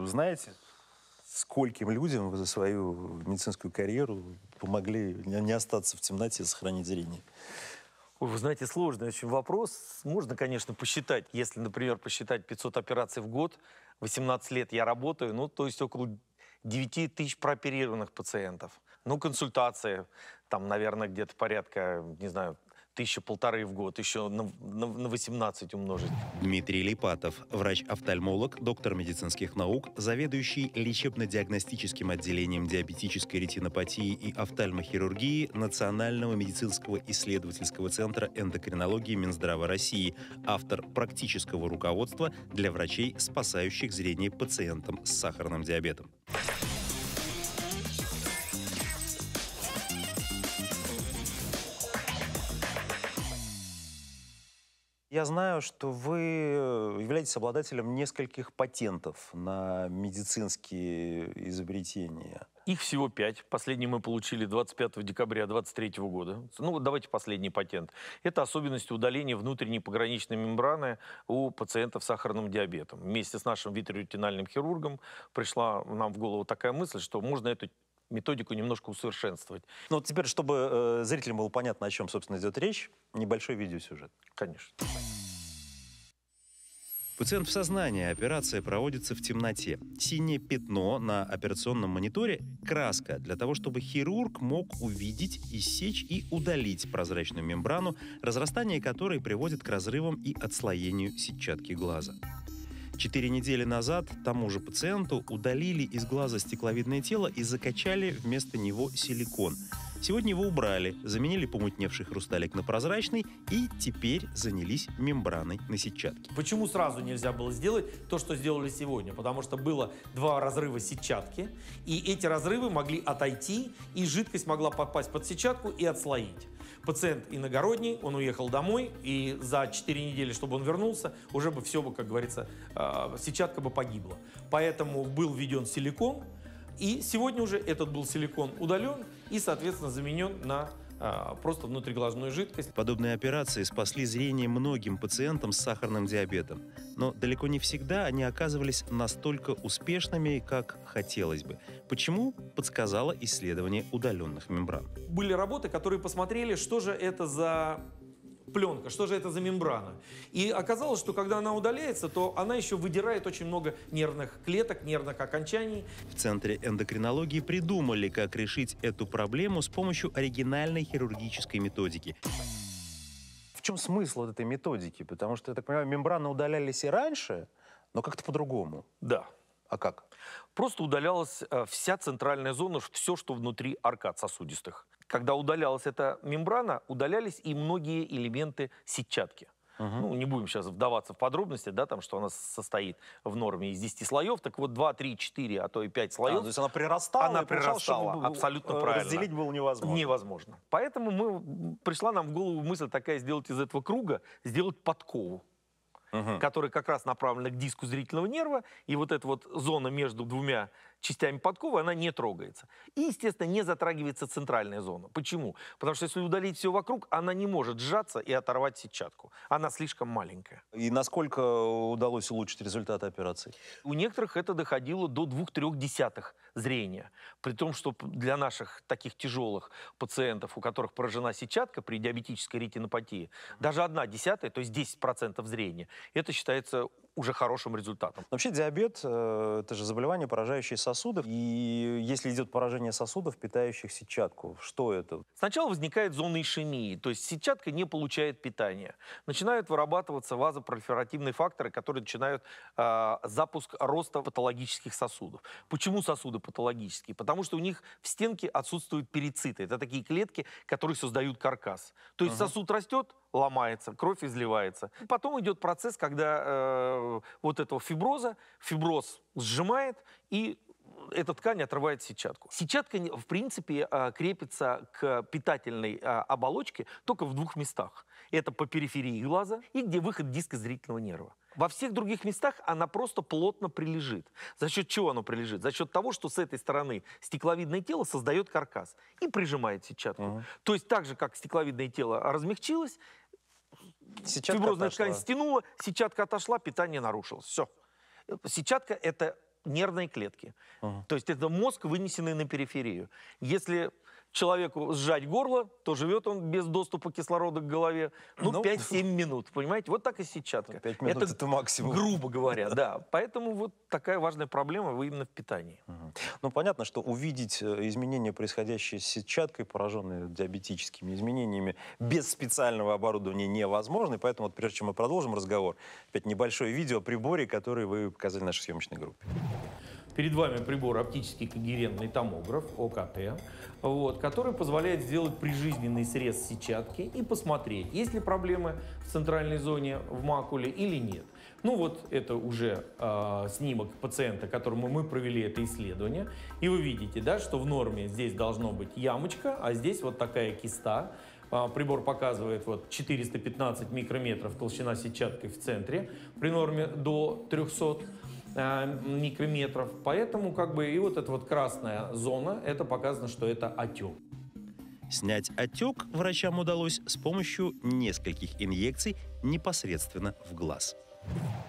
Вы знаете, скольким людям вы за свою медицинскую карьеру помогли не остаться в темноте, и сохранить зрение? Ой, вы знаете, сложный очень вопрос. Можно, конечно, посчитать. Если, например, посчитать 500 операций в год, 18 лет я работаю, ну, то есть около 9 тысяч прооперированных пациентов. Ну, консультации, там, наверное, где-то порядка, не знаю, тысяча полторы в год, еще на, на, на 18 умножить. Дмитрий Липатов, врач-офтальмолог, доктор медицинских наук, заведующий лечебно-диагностическим отделением диабетической ретинопатии и офтальмохирургии Национального медицинского исследовательского центра эндокринологии Минздрава России, автор практического руководства для врачей, спасающих зрение пациентам с сахарным диабетом. Я знаю, что вы э, являетесь обладателем нескольких патентов на медицинские изобретения. Их всего пять. Последний мы получили 25 декабря 2023 года. Ну, давайте последний патент. Это особенность удаления внутренней пограничной мембраны у пациентов с сахарным диабетом. Вместе с нашим витриутинальным хирургом пришла нам в голову такая мысль, что можно эту методику немножко усовершенствовать. Ну вот теперь, чтобы э, зрителям было понятно, о чем, собственно, идет речь, небольшой видеосюжет. Конечно. Пациент в сознании. Операция проводится в темноте. Синее пятно на операционном мониторе – краска для того, чтобы хирург мог увидеть, иссечь и удалить прозрачную мембрану, разрастание которой приводит к разрывам и отслоению сетчатки глаза. Четыре недели назад тому же пациенту удалили из глаза стекловидное тело и закачали вместо него силикон – Сегодня его убрали, заменили помутневший хрусталик на прозрачный и теперь занялись мембраной на сетчатке. Почему сразу нельзя было сделать то, что сделали сегодня? Потому что было два разрыва сетчатки, и эти разрывы могли отойти, и жидкость могла попасть под сетчатку и отслоить. Пациент иногородний, он уехал домой, и за 4 недели, чтобы он вернулся, уже бы все бы, как говорится, э, сетчатка бы погибла. Поэтому был введен силикон, и сегодня уже этот был силикон удален, и, соответственно, заменен на а, просто внутриглазную жидкость. Подобные операции спасли зрение многим пациентам с сахарным диабетом. Но далеко не всегда они оказывались настолько успешными, как хотелось бы. Почему? Подсказало исследование удаленных мембран. Были работы, которые посмотрели, что же это за пленка. Что же это за мембрана? И оказалось, что когда она удаляется, то она еще выдирает очень много нервных клеток, нервных окончаний. В Центре эндокринологии придумали, как решить эту проблему с помощью оригинальной хирургической методики. В чем смысл вот этой методики? Потому что, я так понимаю, мембраны удалялись и раньше, но как-то по-другому. Да. А как? Просто удалялась э, вся центральная зона, все, что внутри аркад сосудистых когда удалялась эта мембрана, удалялись и многие элементы сетчатки. Угу. Ну, не будем сейчас вдаваться в подробности, да, там, что она состоит в норме из 10 слоев. Так вот, 2, 3, 4, а то и 5 а, слоев. А, то есть она прирастала? Она прирастала, получалось, абсолютно э, правильно. Разделить было невозможно. Невозможно. Поэтому мы, пришла нам в голову мысль такая, сделать из этого круга, сделать подкову угу. которая как раз направлена к диску зрительного нерва, и вот эта вот зона между двумя частями подковы, она не трогается. И, естественно, не затрагивается центральная зона. Почему? Потому что если удалить все вокруг, она не может сжаться и оторвать сетчатку. Она слишком маленькая. И насколько удалось улучшить результаты операции? У некоторых это доходило до 2-3 десятых зрения. При том, что для наших таких тяжелых пациентов, у которых поражена сетчатка при диабетической ретинопатии, даже одна десятая, то есть 10% зрения, это считается уже хорошим результатом. Вообще диабет э, – это же заболевание, поражающее сосуды. И если идет поражение сосудов, питающих сетчатку, что это? Сначала возникает зона ишемии, то есть сетчатка не получает питания. Начинают вырабатываться вазопролиферативные факторы, которые начинают э, запуск роста патологических сосудов. Почему сосуды патологические? Потому что у них в стенке отсутствуют перициты. Это такие клетки, которые создают каркас. То есть угу. сосуд растет, ломается, кровь изливается. Потом идет процесс, когда э, вот этого фиброза, фиброз сжимает и эта ткань отрывает сетчатку. Сетчатка, в принципе, э, крепится к питательной э, оболочке только в двух местах. Это по периферии глаза и где выход диска зрительного нерва. Во всех других местах она просто плотно прилежит. За счет чего она прилежит? За счет того, что с этой стороны стекловидное тело создает каркас и прижимает сетчатку. Uh -huh. То есть так же, как стекловидное тело размягчилось, Сетчатка Фиброзная отошла. ткань стянула, сетчатка отошла, питание нарушилось. Все. Сетчатка – это нервные клетки. Ага. То есть это мозг, вынесенный на периферию. Если человеку сжать горло, то живет он без доступа кислорода к голове, ну, ну 5-7 минут, понимаете? Вот так и сетчатка. 5 минут это, это максимум. грубо говоря, да. Поэтому вот такая важная проблема вы именно в питании. Ну, понятно, что увидеть э, изменения, происходящие с сетчаткой, пораженные диабетическими изменениями, без специального оборудования невозможно, и поэтому вот прежде чем мы продолжим разговор, опять небольшое видео о приборе, который вы показали нашей съемочной группе. Перед вами прибор оптический когерентный томограф, ОКТ, вот, который позволяет сделать прижизненный срез сетчатки и посмотреть, есть ли проблемы в центральной зоне в макуле или нет. Ну вот это уже э, снимок пациента, которому мы провели это исследование. И вы видите, да, что в норме здесь должно быть ямочка, а здесь вот такая киста. А, прибор показывает вот 415 микрометров толщина сетчатки в центре при норме до 300. Э, микрометров. Поэтому как бы и вот эта вот красная зона, это показано, что это отек. Снять отек врачам удалось с помощью нескольких инъекций непосредственно в глаз.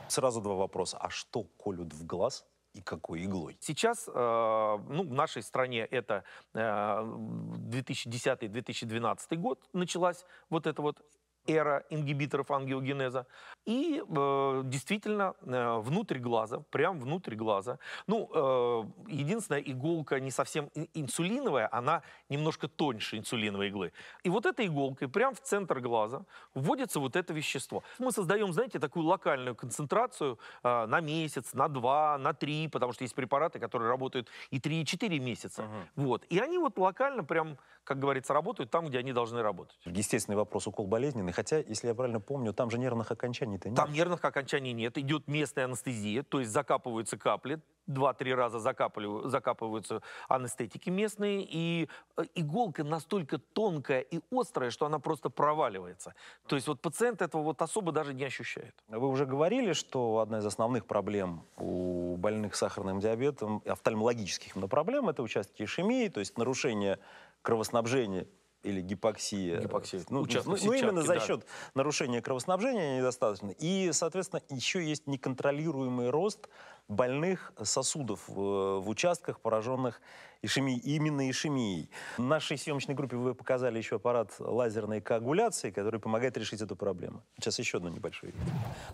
Сразу два вопроса. А что колют в глаз и какой иглой? Сейчас э, ну, в нашей стране это э, 2010-2012 год началась вот эта вот эра ингибиторов ангиогенеза. И э, действительно э, внутрь глаза, прям внутрь глаза. Ну, э, единственная иголка не совсем инсулиновая, она немножко тоньше инсулиновой иглы. И вот этой иголкой прям в центр глаза вводится вот это вещество. Мы создаем, знаете, такую локальную концентрацию э, на месяц, на два, на три, потому что есть препараты, которые работают и три, и четыре месяца. Угу. Вот. И они вот локально прям, как говорится, работают там, где они должны работать. Естественный вопрос укол болезненный? специальный. Хотя, если я правильно помню, там же нервных окончаний-то нет. Там нервных окончаний нет. Идет местная анестезия, то есть закапываются капли, два-три раза закапываются анестетики местные, и э, иголка настолько тонкая и острая, что она просто проваливается. То есть вот пациент этого вот особо даже не ощущает. Вы уже говорили, что одна из основных проблем у больных с сахарным диабетом, офтальмологических именно проблем, это участки ишемии, то есть нарушение кровоснабжения или гипоксия. Гипоксия. Ну, ну, ну именно за счет да. нарушения кровоснабжения недостаточно. И, соответственно, еще есть неконтролируемый рост больных сосудов в, в участках, пораженных ишемией, именно ишемией. В нашей съемочной группе вы показали еще аппарат лазерной коагуляции, который помогает решить эту проблему. Сейчас еще одно небольшое.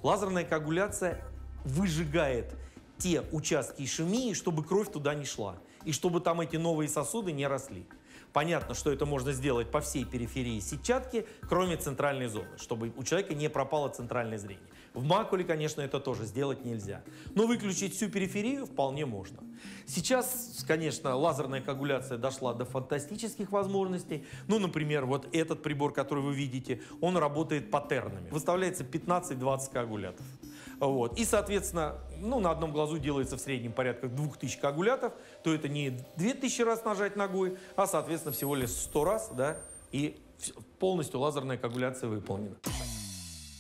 Лазерная коагуляция выжигает те участки ишемии, чтобы кровь туда не шла, и чтобы там эти новые сосуды не росли. Понятно, что это можно сделать по всей периферии сетчатки, кроме центральной зоны, чтобы у человека не пропало центральное зрение. В макуле, конечно, это тоже сделать нельзя. Но выключить всю периферию вполне можно. Сейчас, конечно, лазерная коагуляция дошла до фантастических возможностей. Ну, например, вот этот прибор, который вы видите, он работает паттернами. Выставляется 15-20 коагулятов. Вот. И, соответственно, ну, на одном глазу делается в среднем порядка 2000 коагулятов, то это не 2000 раз нажать ногой, а, соответственно, всего лишь 100 раз, да, и полностью лазерная коагуляция выполнена.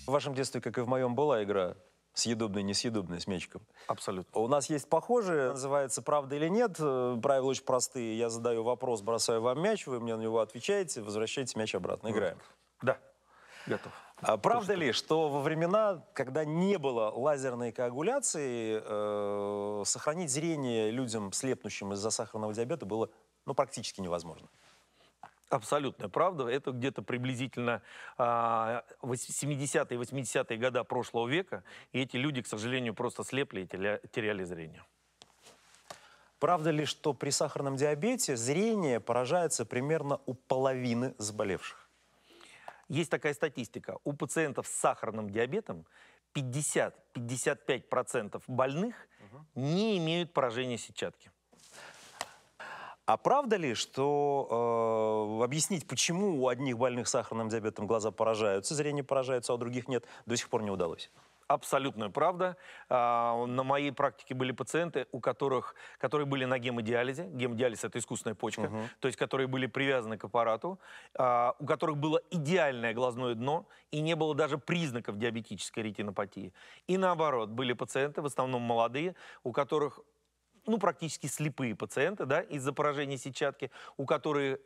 В вашем детстве, как и в моем, была игра съедобный, несъедобный с мячиком. Абсолютно. У нас есть похожие, называется «Правда или нет?». Э, правила очень простые. Я задаю вопрос, бросаю вам мяч, вы мне на него отвечаете, возвращаете мяч обратно. Играем. Да. Готов. А правда ли, что во времена, когда не было лазерной коагуляции, э, сохранить зрение людям, слепнущим из-за сахарного диабета, было ну, практически невозможно? Абсолютная правда. Это где-то приблизительно э, 70 80-е годы прошлого века. И эти люди, к сожалению, просто слепли и теряли зрение. Правда ли, что при сахарном диабете зрение поражается примерно у половины заболевших? Есть такая статистика. У пациентов с сахарным диабетом 50-55% больных угу. не имеют поражения сетчатки. А правда ли, что э, объяснить, почему у одних больных сахарным диабетом глаза поражаются, зрение поражается, а у других нет, до сих пор не удалось? абсолютная правда. А, на моей практике были пациенты, у которых, которые были на гемодиализе. Гемодиализ – это искусственная почка. Угу. То есть, которые были привязаны к аппарату, а, у которых было идеальное глазное дно и не было даже признаков диабетической ретинопатии. И наоборот, были пациенты, в основном молодые, у которых ну, практически слепые пациенты, да, из-за поражения сетчатки, у которых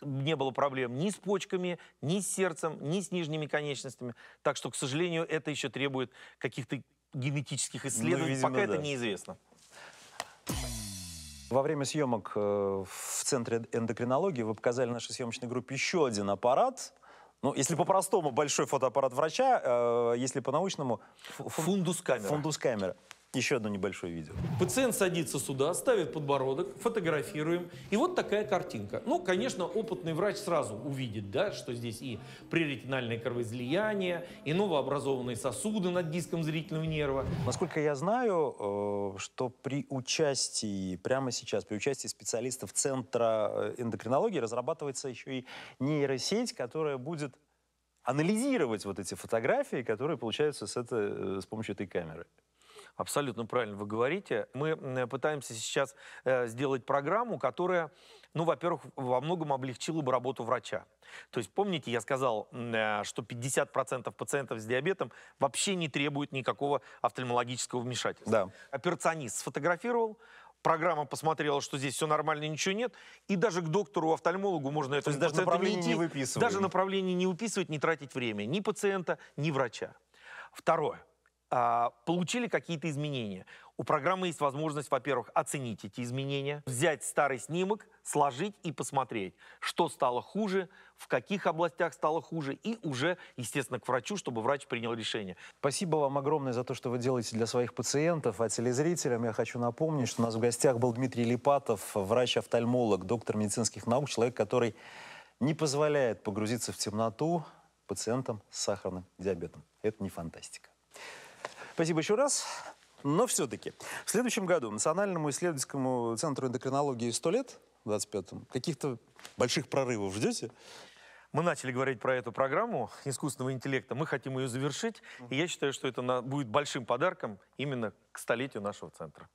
не было проблем ни с почками, ни с сердцем, ни с нижними конечностями. Так что, к сожалению, это еще требует каких-то генетических ну, исследований. Ну, видимо, Пока да. это неизвестно. Во время съемок э, в Центре эндокринологии вы показали нашей съемочной группе еще один аппарат, ну, если по-простому, большой фотоаппарат врача, э, если по-научному... Фундус камера. Фундус камера. Еще одно небольшое видео. Пациент садится сюда, ставит подбородок, фотографируем. И вот такая картинка. Ну, конечно, опытный врач сразу увидит, да, что здесь и преретинальное кровоизлияние, и новообразованные сосуды над диском зрительного нерва. Насколько я знаю, э, что при участии, прямо сейчас, при участии специалистов Центра э, эндокринологии разрабатывается еще и нейросеть, которая будет анализировать вот эти фотографии, которые получаются с, этой э, с помощью этой камеры. Абсолютно правильно вы говорите. Мы пытаемся сейчас э, сделать программу, которая, ну, во-первых, во многом облегчила бы работу врача. То есть, помните, я сказал, э, что 50% пациентов с диабетом вообще не требуют никакого офтальмологического вмешательства. Да. Операционист сфотографировал, программа посмотрела, что здесь все нормально, ничего нет, и даже к доктору, офтальмологу можно То это даже направление не выписывать. Даже направление не выписывать, не тратить время ни пациента, ни врача. Второе. А, получили какие-то изменения. У программы есть возможность, во-первых, оценить эти изменения, взять старый снимок, сложить и посмотреть, что стало хуже, в каких областях стало хуже, и уже, естественно, к врачу, чтобы врач принял решение. Спасибо вам огромное за то, что вы делаете для своих пациентов, а телезрителям я хочу напомнить, что у нас в гостях был Дмитрий Липатов, врач-офтальмолог, доктор медицинских наук, человек, который не позволяет погрузиться в темноту пациентам с сахарным диабетом. Это не фантастика. Спасибо еще раз. Но все-таки в следующем году Национальному исследовательскому центру эндокринологии 100 лет, в 25-м, каких-то больших прорывов ждете? Мы начали говорить про эту программу искусственного интеллекта. Мы хотим ее завершить. И я считаю, что это будет большим подарком именно к столетию нашего центра.